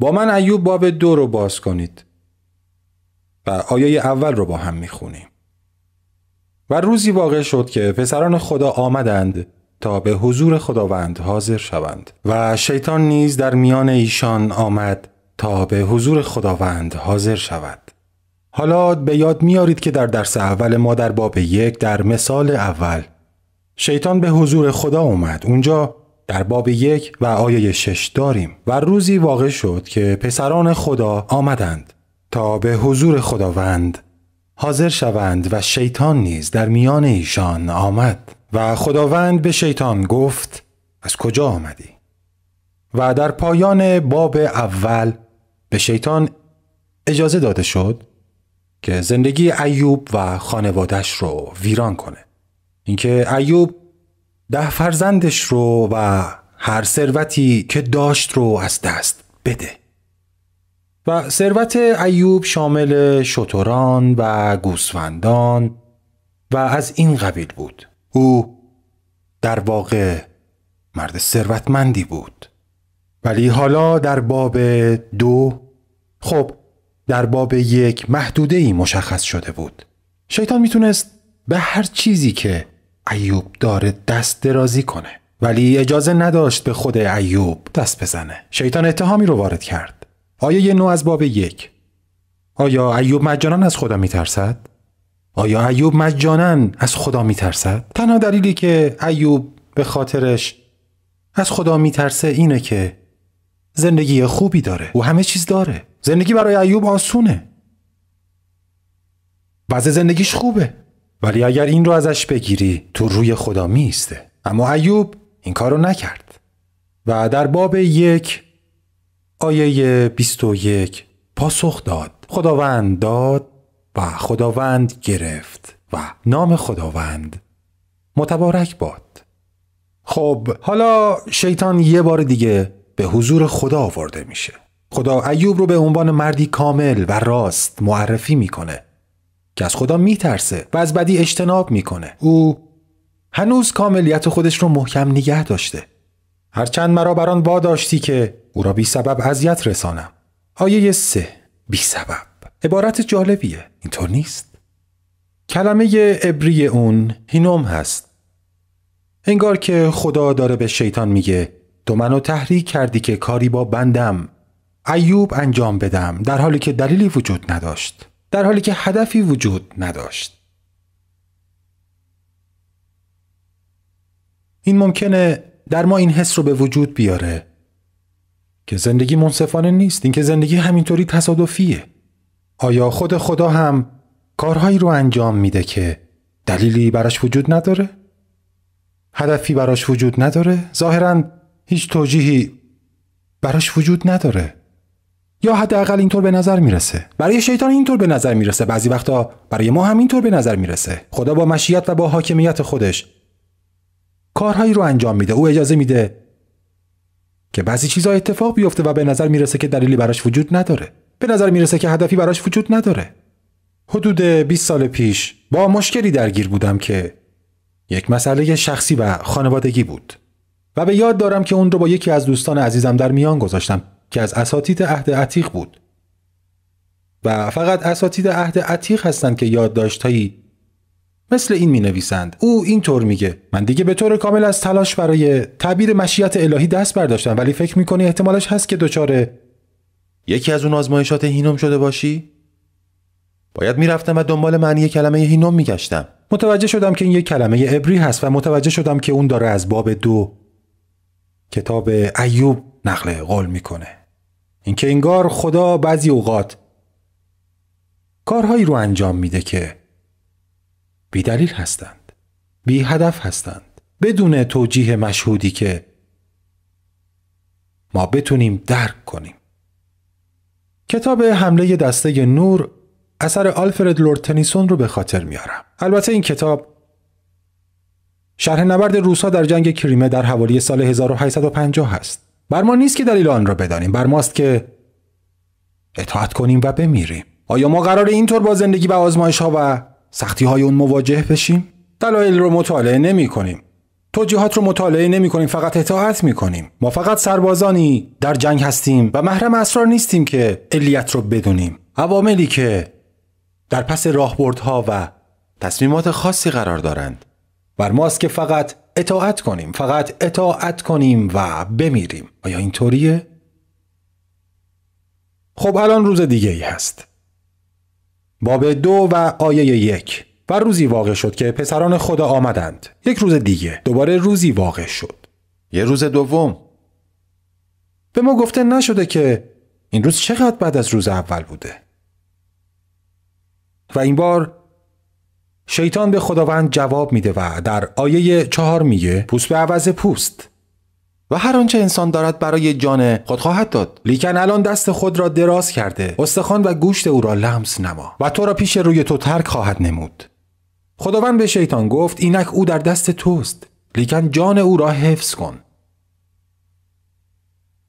با من ایوب باب دو رو باز کنید و آیه اول رو با هم میخونیم و روزی واقع شد که پسران خدا آمدند تا به حضور خداوند حاضر شوند و شیطان نیز در میان ایشان آمد تا به حضور خداوند حاضر شود حالا به یاد میارید که در درس اول ما در باب یک در مثال اول شیطان به حضور خدا اومد اونجا در باب یک و آیه شش داریم و روزی واقع شد که پسران خدا آمدند تا به حضور خداوند حاضر شوند و شیطان نیز در میان ایشان آمد و خداوند به شیطان گفت از کجا آمدی؟ و در پایان باب اول به شیطان اجازه داده شد که زندگی ایوب و خانوادش رو ویران کنه اینکه ایوب ده فرزندش رو و هر ثروتی که داشت رو از دست بده و ثروت ایوب شامل شتران و گوسفندان و از این قبیل بود او در واقع مرد ثروتمندی بود ولی حالا در باب دو خب در باب یک محدوده ای مشخص شده بود شیطان میتونست به هر چیزی که ایوب داره دست درازی کنه ولی اجازه نداشت به خود ایوب دست بزنه شیطان اتهامی رو وارد کرد آیا یه نوع از باب یک آیا ایوب مجانن از خدا میترسد آیا ایوب مجانن از خدا میترسد تنها دلیلی که ایوب به خاطرش از خدا میترسه اینه که زندگی خوبی داره او همه چیز داره زندگی برای ایوب آسونه وضع زندگیش خوبه ولی اگر این رو ازش بگیری تو روی خدا میسته اما ایوب این کار نکرد و در باب یک آیه 21 پاسخ داد خداوند داد و خداوند گرفت و نام خداوند متبارک باد خب حالا شیطان یه بار دیگه به حضور خدا آورده میشه خدا ایوب رو به عنوان مردی کامل و راست معرفی میکنه که از خدا میترسه و از بدی اجتناب میکنه او هنوز کاملیت خودش رو محکم نگه داشته هرچند مرا بران آن واداشتی که او را بی سبب اذیت رسانم آیه سه بی سبب عبارت جالبیه اینطور نیست کلمه ابری اون هینوم هست انگار که خدا داره به شیطان میگه تو منو تحریک کردی که کاری با بندم ایوب انجام بدم در حالی که دلیلی وجود نداشت در حالی که هدفی وجود نداشت. این ممکنه در ما این حس رو به وجود بیاره که زندگی منصفانه نیست اینکه زندگی همینطوری تصادفیه آیا خود خدا هم کارهایی رو انجام میده که دلیلی براش وجود نداره؟ هدفی براش وجود نداره؟ ظاهرا هیچ توجیهی براش وجود نداره یا حداقل اینطور به نظر میرسه برای شیطان اینطور به نظر میرسه بعضی وقتا برای ما هم اینطور به نظر میرسه خدا با مشیت و با حاکمیت خودش کارهایی رو انجام میده او اجازه میده که بعضی چیزها اتفاق بیفته و به نظر میرسه که دلیلی براش وجود نداره به نظر میرسه که هدفی براش وجود نداره حدود 20 سال پیش با مشکلی درگیر بودم که یک مسئله شخصی و خانوادگی بود و به یاد دارم که اون رو با یکی از دوستان عزیزم در میان گذاشتم که از اساتید عهد عتیق بود و فقط اساتید عهد عتیق هستند که یادداشتهایی مثل این می نویسند او اینطور میگه من دیگه به طور کامل از تلاش برای تعبیر مشیت الهی دست برداشتم ولی فکر میکنی احتمالش هست که دوچاره یکی از اون آزمایشات هینوم شده باشی باید میرفتم و دنبال معنی کلمه هینوم میگشتم متوجه شدم که این یک کلمه عبری هست و متوجه شدم که اون داره از باب دو کتاب ایوب نقل قول میکنه اینکه انگار خدا بعضی اوقات کارهایی رو انجام میده که بی دلیل هستند بی هدف هستند بدون توجیه مشهودی که ما بتونیم درک کنیم کتاب حمله دسته نور اثر آلفرد لورد تنیسون رو به خاطر میارم البته این کتاب شرح نبرد روسا در جنگ کریمه در حوالی سال 1850 هست بر ما نیست که دلیل آن را بدانیم بر ماست که اطاعت کنیم و بمیریم آیا ما قرار اینطور با زندگی و آزمایش ها و سختی های اون مواجه بشیم دلایل رو مطالعه نمی کنیم توجیهات رو مطالعه نمی کنیم فقط اطاعت می کنیم ما فقط سربازانی در جنگ هستیم و محرم اسرار نیستیم که علیت رو بدونیم عواملی که در پس راهبردها و تصمیمات خاصی قرار دارند بر ماست که فقط اطاعت کنیم فقط اطاعت کنیم و بمیریم آیا اینطوریه؟ خب الان روز دیگه ای هست باب دو و آیه یک و روزی واقع شد که پسران خدا آمدند یک روز دیگه دوباره روزی واقع شد یه روز دوم به ما گفته نشده که این روز چقدر بعد از روز اول بوده و این بار شیطان به خداوند جواب میده و در آیه چهار میگه پوست به عوض پوست و هر آنچه انسان دارد برای جان خود خواهد داد لیکن الان دست خود را دراز کرده استخوان و گوشت او را لمس نما و تو را پیش روی تو ترک خواهد نمود خداوند به شیطان گفت اینک او در دست توست لیکن جان او را حفظ کن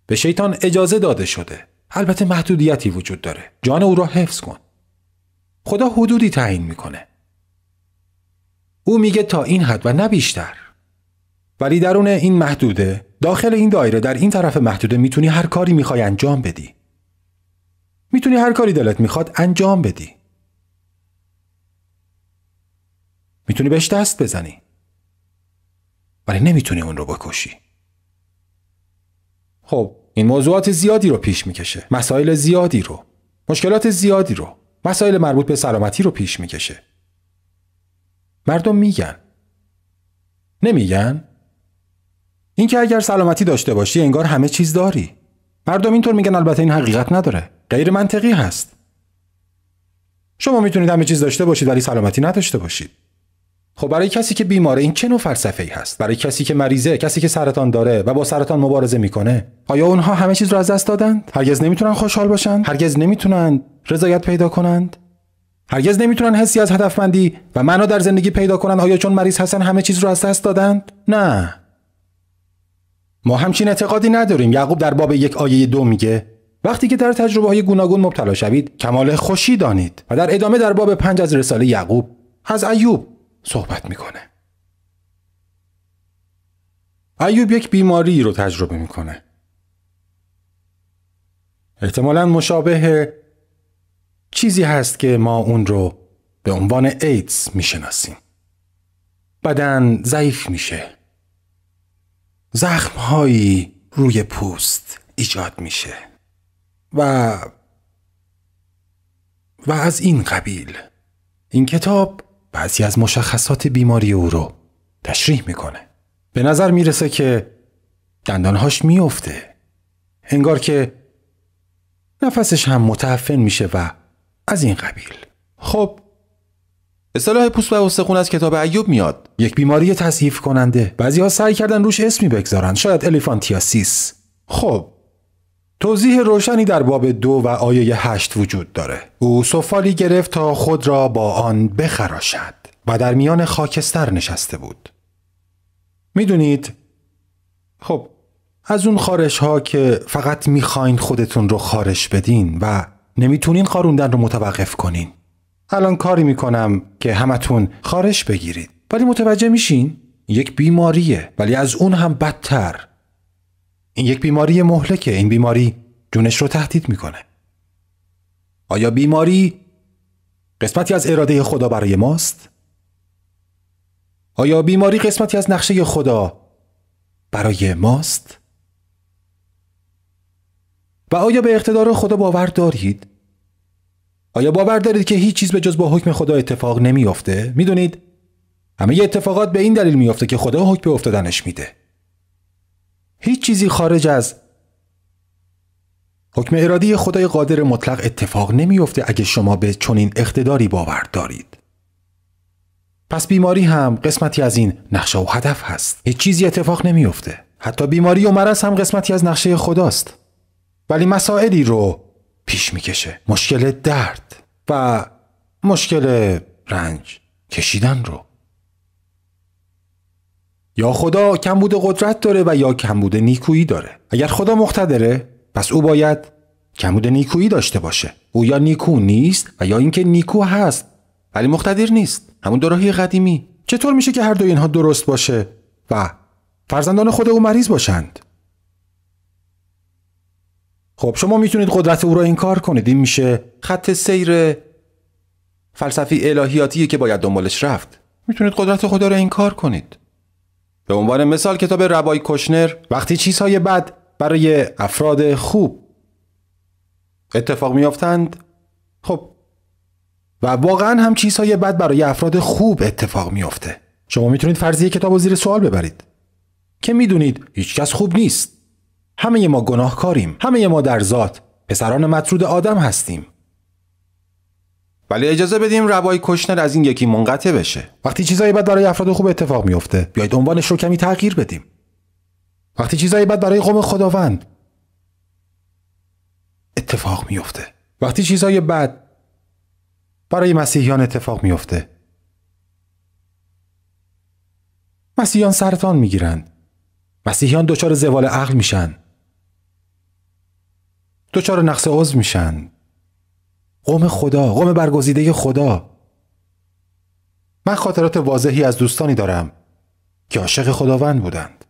به شیطان اجازه داده شده البته محدودیتی وجود داره جان او را حفظ کن خدا حدودی تعیین میکنه او میگه تا این حد و نه بیشتر ولی درون این محدوده داخل این دایره در این طرف محدوده میتونی هر کاری میخوای انجام بدی میتونی هر کاری دلت میخواد انجام بدی میتونی بهش دست بزنی ولی نمیتونی اون رو بکشی خب این موضوعات زیادی رو پیش میکشه مسائل زیادی رو مشکلات زیادی رو مسائل مربوط به سلامتی رو پیش میکشه مردم میگن نمیگن اینکه اگر سلامتی داشته باشی انگار همه چیز داری مردم اینطور میگن البته این حقیقت نداره غیر منطقی هست شما میتونید همه چیز داشته باشید ولی سلامتی نداشته باشید خب برای کسی که بیماره این چه نوع فلسفه ای هست برای کسی که مریضه کسی که سرطان داره و با سرطان مبارزه میکنه آیا اونها همه چیز رو از دست دادند هرگز نمیتونن خوشحال باشند هرگز نمیتونن رضایت پیدا کنند هرگز نمیتونن حسی از هدفمندی و معنا در زندگی پیدا کنن آیا چون مریض هستن همه چیز رو از دست دادند نه ما همچین اعتقادی نداریم یعقوب در باب یک آیه دو میگه وقتی که در تجربه های گوناگون مبتلا شوید کمال خوشی دانید و در ادامه در باب پنج از رساله یعقوب از ایوب صحبت میکنه ایوب یک بیماری رو تجربه میکنه احتمالا مشابه چیزی هست که ما اون رو به عنوان ایدز میشناسیم. بدن ضعیف میشه. هایی روی پوست ایجاد میشه. و و از این قبیل این کتاب بعضی از مشخصات بیماری او رو تشریح میکنه. به نظر میرسه که دندانهاش میفته. انگار که نفسش هم متعفن میشه و از این قبیل خب اصطلاح پوست و استخون از کتاب ایوب میاد یک بیماری تصحیف کننده بعضیها سعی کردن روش اسمی بگذارن شاید الیفانتیاسیس خب توضیح روشنی در باب دو و آیه هشت وجود داره او سفالی گرفت تا خود را با آن بخراشد و در میان خاکستر نشسته بود میدونید خب از اون خارش ها که فقط میخواین خودتون رو خارش بدین و نمیتونین قاروندن رو متوقف کنین الان کاری میکنم که همتون خارش بگیرید ولی متوجه میشین یک بیماریه ولی از اون هم بدتر این یک بیماری مهلکه این بیماری جونش رو تهدید میکنه آیا بیماری قسمتی از اراده خدا برای ماست؟ آیا بیماری قسمتی از نقشه خدا برای ماست؟ و آیا به اقتدار خدا باور دارید؟ آیا باور دارید که هیچ چیز به جز با حکم خدا اتفاق نمیافته؟ میدونید؟ همه اتفاقات به این دلیل میافته که خدا حکم افتادنش میده. هیچ چیزی خارج از حکم ارادی خدای قادر مطلق اتفاق نمیافته اگه شما به چنین اقتداری باور دارید. پس بیماری هم قسمتی از این نقشه و هدف هست. هیچ چیزی اتفاق نمیافته. حتی بیماری و مرض هم قسمتی از نقشه خداست. ولی مسائلی رو پیش میکشه مشکل درد و مشکل رنج کشیدن رو یا خدا کمبود قدرت داره و یا کمبود نیکویی داره اگر خدا مقتدره پس او باید کمبود نیکویی داشته باشه او یا نیکو نیست و یا اینکه نیکو هست ولی مقتدر نیست همون دوراهی قدیمی چطور میشه که هر دو اینها درست باشه و فرزندان خود او مریض باشند خب شما میتونید قدرت او را انکار کنید این میشه خط سیر فلسفی الهیاتی که باید دنبالش رفت میتونید قدرت خدا را انکار کنید به عنوان مثال کتاب ربای کشنر وقتی چیزهای بد برای افراد خوب اتفاق میافتند خب و واقعا هم چیزهای بد برای افراد خوب اتفاق میافته شما میتونید فرضیه کتاب و زیر سوال ببرید که میدونید هیچکس خوب نیست همه ما گناهکاریم همه ما در ذات پسران مطرود آدم هستیم ولی اجازه بدیم ربای کشنر از این یکی منقطع بشه وقتی چیزای بد برای افراد خوب اتفاق میفته بیاید عنوانش رو کمی تغییر بدیم وقتی چیزای بد برای قوم خداوند اتفاق میفته وقتی چیزای بد برای مسیحیان اتفاق میفته مسیحیان سرطان میگیرند مسیحیان دچار زوال عقل میشن دوچار نقص عضو میشن قوم خدا قوم برگزیده خدا من خاطرات واضحی از دوستانی دارم که عاشق خداوند بودند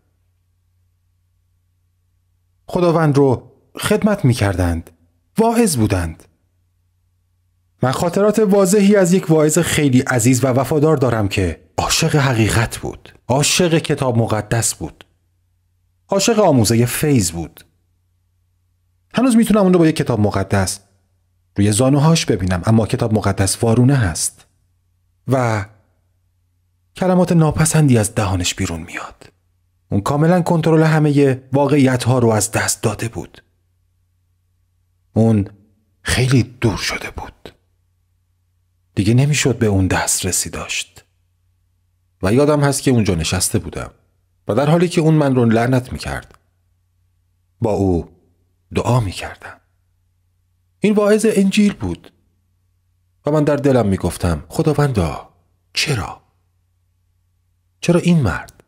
خداوند رو خدمت میکردند واعظ بودند من خاطرات واضحی از یک واعظ خیلی عزیز و وفادار دارم که عاشق حقیقت بود عاشق کتاب مقدس بود عاشق آموزه فیض بود هنوز میتونم اون رو با یک کتاب مقدس روی زانوهاش ببینم اما کتاب مقدس وارونه هست و کلمات ناپسندی از دهانش بیرون میاد اون کاملا کنترل همه واقعیت ها رو از دست داده بود اون خیلی دور شده بود دیگه نمیشد به اون دسترسی داشت و یادم هست که اونجا نشسته بودم و در حالی که اون من رو لعنت میکرد با او دعا می کردم. این واعظ انجیل بود و من در دلم می گفتم خداوندا چرا؟ چرا این مرد؟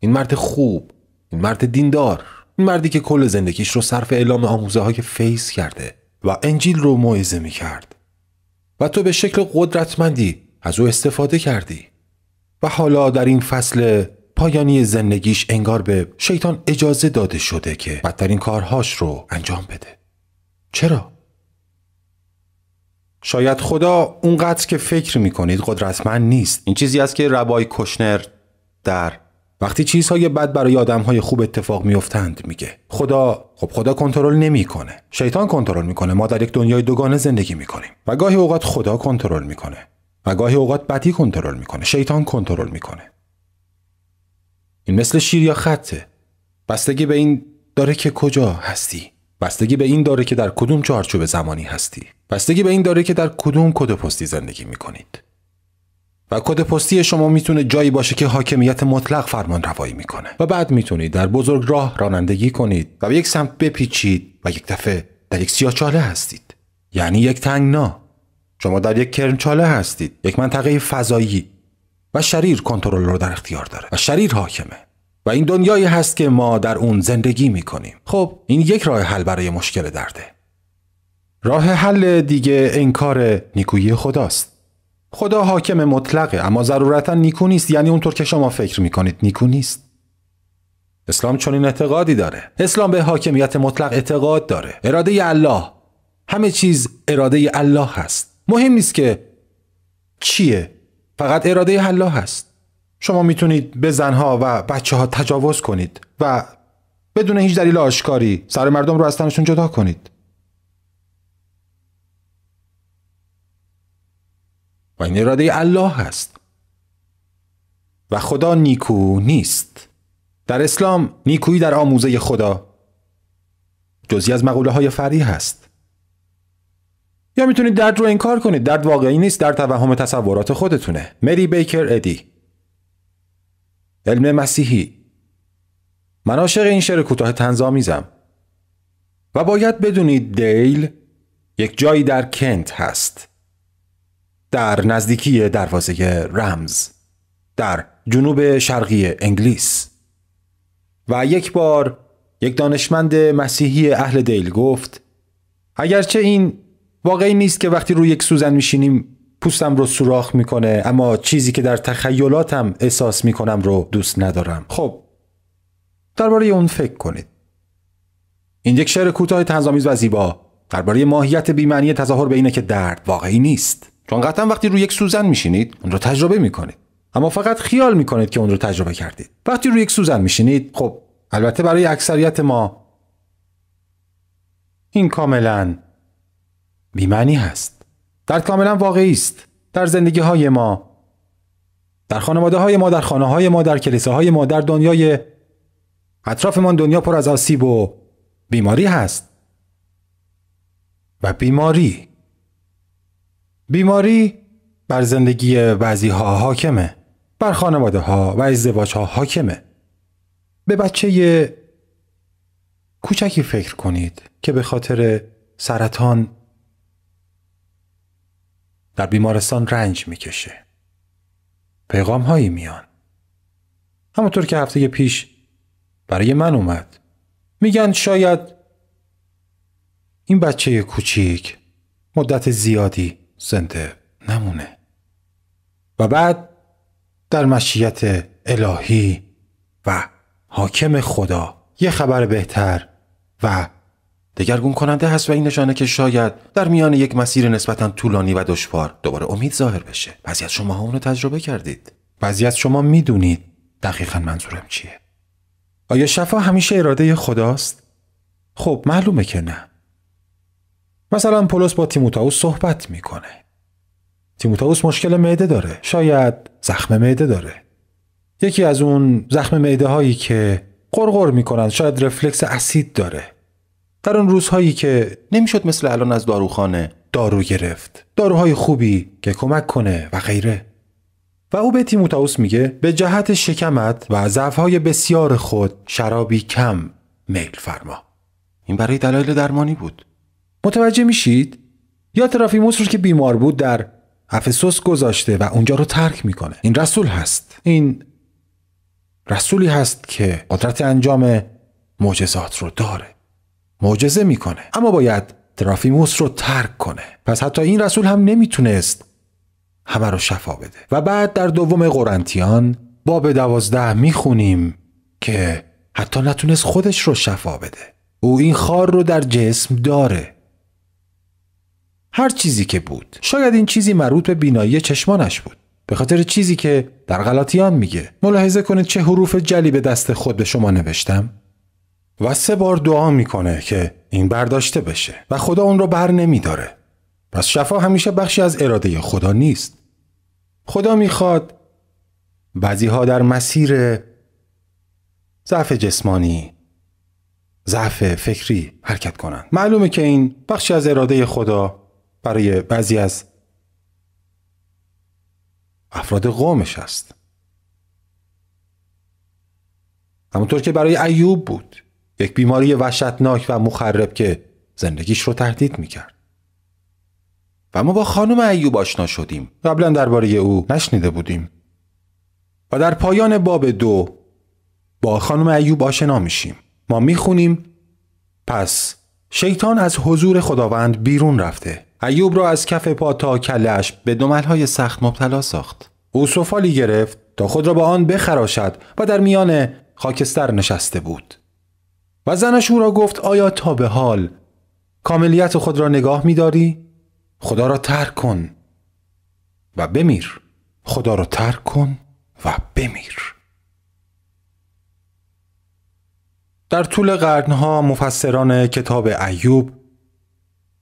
این مرد خوب، این مرد دیندار، این مردی که کل زندگیش رو صرف اعلام آموزه های فیس کرده و انجیل رو موعظه می کرد و تو به شکل قدرتمندی از او استفاده کردی و حالا در این فصل پایانی زندگیش انگار به شیطان اجازه داده شده که بدترین کارهاش رو انجام بده چرا؟ شاید خدا اونقدر که فکر میکنید قدرتمند نیست این چیزی است که ربای کشنر در وقتی چیزهای بد برای آدمهای خوب اتفاق میافتند میگه خدا خب خدا کنترل نمیکنه شیطان کنترل میکنه ما در یک دنیای دوگانه زندگی میکنیم و گاهی اوقات خدا کنترل میکنه و گاهی اوقات بدی کنترل میکنه شیطان کنترل میکنه مثل شیر یا خطه بستگی به این داره که کجا هستی بستگی به این داره که در کدوم چارچوب زمانی هستی بستگی به این داره که در کدوم کد پستی زندگی میکنید و کد پستی شما میتونه جایی باشه که حاکمیت مطلق فرمان روایی میکنه و بعد میتونید در بزرگ راه رانندگی کنید و به یک سمت بپیچید و یک دفعه در یک سیاچاله هستید یعنی یک تنگنا شما در یک کرمچاله هستید یک منطقه فضایی و شریر کنترل رو در اختیار داره و شریر حاکمه و این دنیایی هست که ما در اون زندگی میکنیم خب این یک راه حل برای مشکل درده راه حل دیگه انکار نیکویی خداست خدا حاکم مطلقه اما ضرورتا نیکو نیست یعنی اونطور که شما فکر میکنید نیکو نیست اسلام چنین اعتقادی داره اسلام به حاکمیت مطلق اعتقاد داره اراده الله همه چیز اراده الله هست مهم نیست که چیه فقط اراده حلا هست شما میتونید به زنها و بچه ها تجاوز کنید و بدون هیچ دلیل آشکاری سر مردم رو از تنشون جدا کنید و این اراده الله هست و خدا نیکو نیست در اسلام نیکویی در آموزه خدا جزی از مقوله های فری هست یا میتونید درد رو انکار کنید درد واقعی نیست در توهم تصورات خودتونه مری بیکر ادی علم مسیحی من عاشق این شعر کوتاه تنظامیزم و باید بدونید دیل یک جایی در کنت هست در نزدیکی دروازه رمز در جنوب شرقی انگلیس و یک بار یک دانشمند مسیحی اهل دیل گفت اگرچه این واقعی نیست که وقتی روی یک سوزن میشینیم پوستم رو سوراخ میکنه اما چیزی که در تخیلاتم احساس میکنم رو دوست ندارم خب درباره اون فکر کنید این یک شعر کوتاه تنظامیز و زیبا درباره ماهیت بیمعنی تظاهر به اینه که درد واقعی نیست چون قطعا وقتی روی یک سوزن میشینید اون رو تجربه میکنید اما فقط خیال میکنید که اون رو تجربه کردید وقتی روی یک سوزن میشینید خب البته برای اکثریت ما این کاملا بیمعنی هست درد کاملا واقعی است در زندگی های ما در خانواده های ما در خانه های ما در کلیساهای ما در دنیای اطرافمان دنیا پر از آسیب و بیماری هست و بیماری بیماری بر زندگی بعضی ها حاکمه بر خانواده ها و ازدواج ها حاکمه به بچه کوچکی فکر کنید که به خاطر سرطان در بیمارستان رنج میکشه. پیغام هایی میان. همونطور که هفته پیش برای من اومد. میگن شاید این بچه کوچیک مدت زیادی زنده نمونه. و بعد در مشیت الهی و حاکم خدا یه خبر بهتر و دگرگون کننده هست و این نشانه که شاید در میان یک مسیر نسبتا طولانی و دشوار دوباره امید ظاهر بشه بعضی از شما اونو تجربه کردید بعضی از شما میدونید دقیقا منظورم چیه آیا شفا همیشه اراده خداست خب معلومه که نه مثلا پولس با تیموتائوس صحبت میکنه تیموتائوس مشکل معده داره شاید زخم معده داره یکی از اون زخم معده هایی که قرقر میکنن شاید رفلکس اسید داره در آن روزهایی که نمیشد مثل الان از داروخانه دارو گرفت داروهای خوبی که کمک کنه و غیره و او به تیموتائوس میگه به جهت شکمت و ضعفهای بسیار خود شرابی کم میل فرما این برای دلایل درمانی بود متوجه میشید یا ترافیموس رو که بیمار بود در افسوس گذاشته و اونجا رو ترک میکنه این رسول هست این رسولی هست که قدرت انجام معجزات رو داره معجزه میکنه اما باید ترافیموس رو ترک کنه پس حتی این رسول هم نمیتونست همه رو شفا بده و بعد در دوم قرنتیان باب دوازده میخونیم که حتی نتونست خودش رو شفا بده او این خار رو در جسم داره هر چیزی که بود شاید این چیزی مربوط به بینایی چشمانش بود به خاطر چیزی که در غلطیان میگه ملاحظه کنید چه حروف جلی به دست خود به شما نوشتم و سه بار دعا میکنه که این برداشته بشه و خدا اون رو بر داره پس شفا همیشه بخشی از اراده خدا نیست. خدا میخواد بعضی ها در مسیر ضعف جسمانی ضعف فکری حرکت کنند. معلومه که این بخشی از اراده خدا برای بعضی از افراد قومش است. همونطور که برای ایوب بود. یک بیماری وحشتناک و مخرب که زندگیش رو تهدید میکرد و ما با خانم ایوب آشنا شدیم قبلا درباره او نشنیده بودیم و در پایان باب دو با خانم ایوب آشنا میشیم ما میخونیم پس شیطان از حضور خداوند بیرون رفته ایوب را از کف پا تا کلش به دملهای سخت مبتلا ساخت او سفالی گرفت تا خود را با آن بخراشد و در میان خاکستر نشسته بود و زنش او را گفت آیا تا به حال کاملیت خود را نگاه میداری؟ خدا را ترک کن و بمیر خدا را ترک کن و بمیر در طول قرنها مفسران کتاب ایوب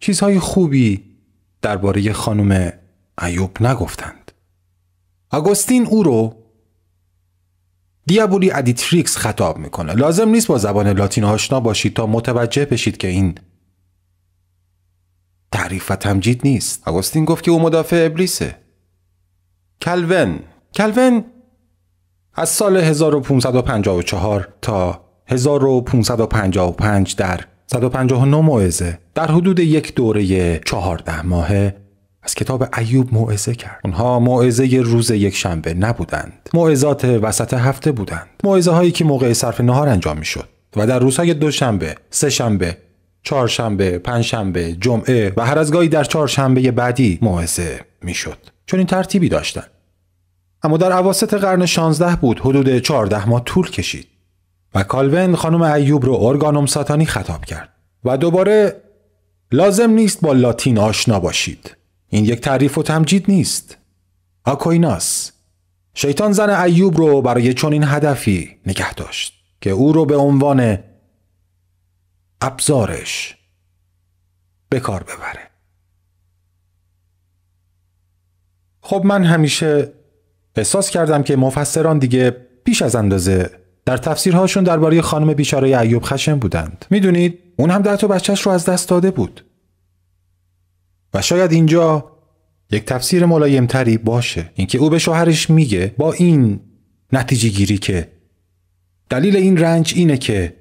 چیزهای خوبی درباره خانم ایوب نگفتند. اگوستین او رو دیابولی ادیتریکس خطاب میکنه لازم نیست با زبان لاتین آشنا باشید تا متوجه بشید که این تعریف و تمجید نیست آگوستین گفت که او مدافع ابلیسه کلون کلون از سال 1554 تا 1555 در 159 موعظه در حدود یک دوره 14 ماهه از کتاب ایوب موعظه کرد اونها موعظه روز یک شنبه نبودند موعظات وسط هفته بودند موعظه هایی که موقع صرف نهار انجام میشد و در روزهای دوشنبه سه شنبه چهارشنبه شنبه، جمعه و هر از گاهی در چهارشنبه بعدی موعظه میشد چون این ترتیبی داشتند اما در اواسط قرن 16 بود حدود 14 ماه طول کشید و کالون خانم ایوب رو ارگانوم ساتانی خطاب کرد و دوباره لازم نیست با لاتین آشنا باشید این یک تعریف و تمجید نیست آکویناس شیطان زن ایوب رو برای چنین هدفی نگه داشت که او رو به عنوان ابزارش به کار ببره خب من همیشه احساس کردم که مفسران دیگه پیش از اندازه در تفسیرهاشون درباره خانم بیچاره ایوب خشم بودند میدونید اون هم ده تا بچهش رو از دست داده بود و شاید اینجا یک تفسیر ملایمتری باشه اینکه او به شوهرش میگه با این نتیجه گیری که دلیل این رنج اینه که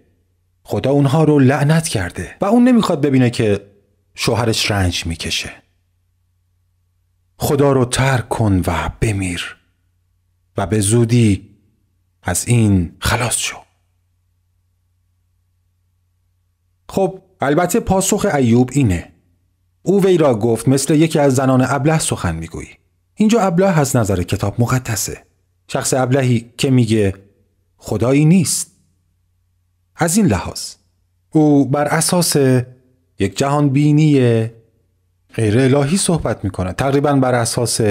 خدا اونها رو لعنت کرده و اون نمیخواد ببینه که شوهرش رنج میکشه خدا رو ترک کن و بمیر و به زودی از این خلاص شو خب البته پاسخ ایوب اینه او وی را گفت مثل یکی از زنان ابله سخن میگویی اینجا ابله از نظر کتاب مقدسه شخص ابلهی که میگه خدایی نیست از این لحاظ او بر اساس یک جهان بینی غیر الهی صحبت میکنه تقریبا بر اساس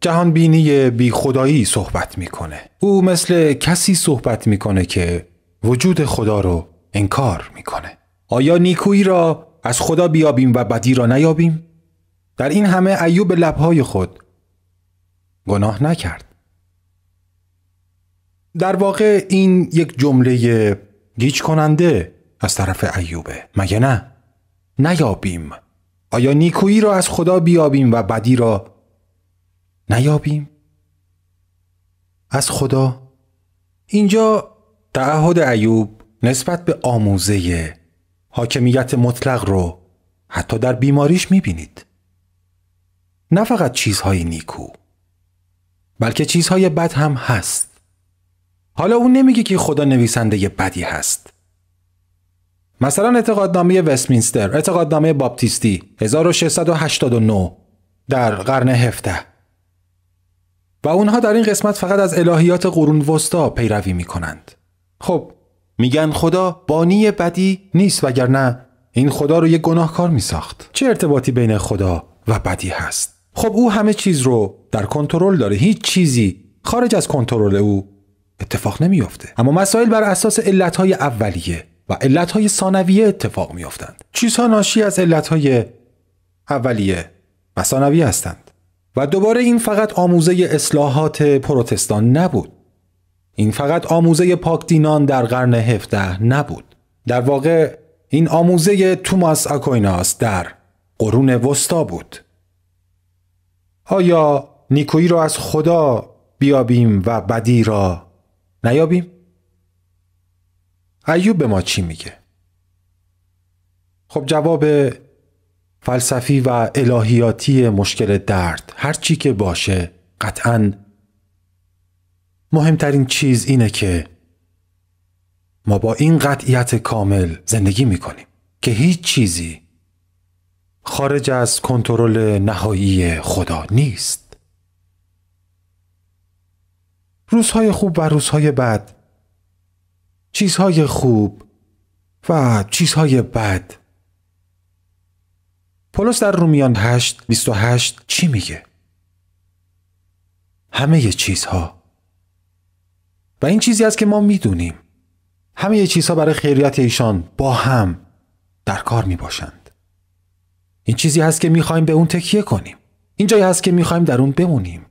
جهان بینی بی خدایی صحبت میکنه او مثل کسی صحبت میکنه که وجود خدا رو انکار میکنه آیا نیکویی را از خدا بیابیم و بدی را نیابیم در این همه ایوب لبهای خود گناه نکرد در واقع این یک جمله گیج کننده از طرف ایوبه مگه نه نیابیم آیا نیکویی را از خدا بیابیم و بدی را نیابیم از خدا اینجا تعهد ایوب نسبت به آموزه حاکمیت مطلق رو حتی در بیماریش میبینید نه فقط چیزهای نیکو بلکه چیزهای بد هم هست حالا اون نمیگه که خدا نویسنده بدی هست مثلا اعتقادنامه وستمینستر اعتقادنامه بابتیستی 1689 در قرن 17 و اونها در این قسمت فقط از الهیات قرون وسطا پیروی میکنند. خب میگن خدا بانی بدی نیست وگرنه این خدا رو یک گناهکار میساخت چه ارتباطی بین خدا و بدی هست خب او همه چیز رو در کنترل داره هیچ چیزی خارج از کنترل او اتفاق نمیافته اما مسائل بر اساس علتهای اولیه و علتهای ثانویه اتفاق میافتند چیزها ناشی از علتهای اولیه و ثانویه هستند و دوباره این فقط آموزه اصلاحات پروتستان نبود این فقط آموزه پاکدینان در قرن 17 نبود. در واقع این آموزه توماس اکویناس در قرون وسطا بود. آیا نیکویی را از خدا بیابیم و بدی را نیابیم؟ ایوب به ما چی میگه؟ خب جواب فلسفی و الهیاتی مشکل درد هرچی که باشه قطعا مهمترین چیز اینه که ما با این قطعیت کامل زندگی میکنیم که هیچ چیزی خارج از کنترل نهایی خدا نیست روزهای خوب و روزهای بد چیزهای خوب و چیزهای بد پولس در رومیان 8 هشت چی میگه همه چیزها و این چیزی است که ما میدونیم همه چیزها برای خیریت ایشان با هم در کار می باشند. این چیزی هست که خواهیم به اون تکیه کنیم. این جایی هست که می خواهیم در اون بمونیم.